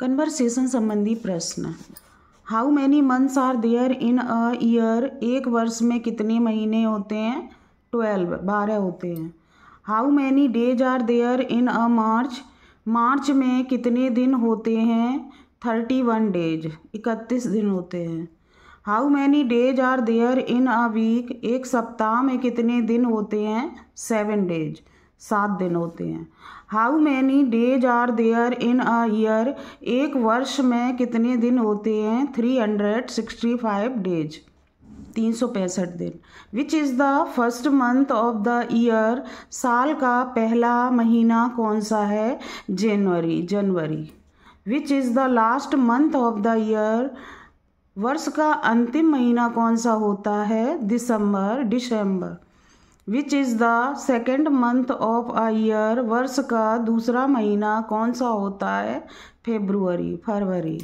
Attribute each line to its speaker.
Speaker 1: conversation संबंधी प्रश्न how many months are there in a year एक वर्ष में कितने महीने होते हैं ट्वेल्व बारह होते हैं how many days are there in a March मार्च में कितने दिन होते हैं थर्टी वन डेज इकतीस दिन होते हैं how many days are there in a week एक सप्ताह में कितने दिन होते हैं सेवन डेज सात दिन होते हैं how many days are there in a year एक वर्ष में कितने दिन होते हैं three hundred sixty five days तीन सौ पैंसठ दिन which is the first month of the year साल का पहला महीना कौन सा है जनवरी जनवरी which is the last month of the year वर्ष का अंतिम महीना कौन सा होता है दिसंबर दिसंबर which is the second month of a year वर्ष का दूसरा महीना कौन सा होता है फेब्रुवरी फरवरी